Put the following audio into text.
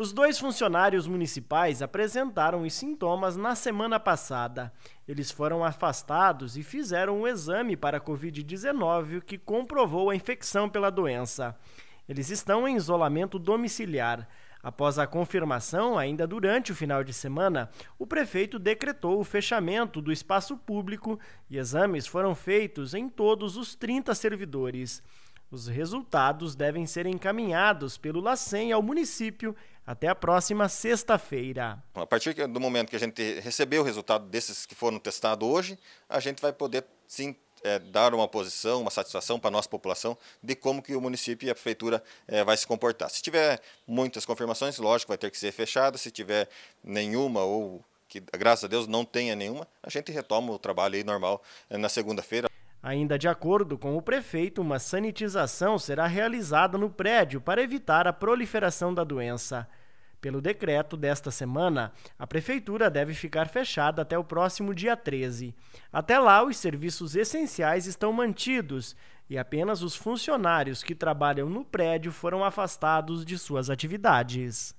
Os dois funcionários municipais apresentaram os sintomas na semana passada. Eles foram afastados e fizeram um exame para Covid-19 que comprovou a infecção pela doença. Eles estão em isolamento domiciliar. Após a confirmação, ainda durante o final de semana, o prefeito decretou o fechamento do espaço público e exames foram feitos em todos os 30 servidores. Os resultados devem ser encaminhados pelo LACEN ao município até a próxima sexta-feira. A partir do momento que a gente receber o resultado desses que foram testados hoje, a gente vai poder sim é, dar uma posição, uma satisfação para a nossa população de como que o município e a prefeitura é, vai se comportar. Se tiver muitas confirmações, lógico, vai ter que ser fechada. Se tiver nenhuma ou que, graças a Deus, não tenha nenhuma, a gente retoma o trabalho aí normal é, na segunda-feira. Ainda de acordo com o prefeito, uma sanitização será realizada no prédio para evitar a proliferação da doença. Pelo decreto desta semana, a prefeitura deve ficar fechada até o próximo dia 13. Até lá, os serviços essenciais estão mantidos e apenas os funcionários que trabalham no prédio foram afastados de suas atividades.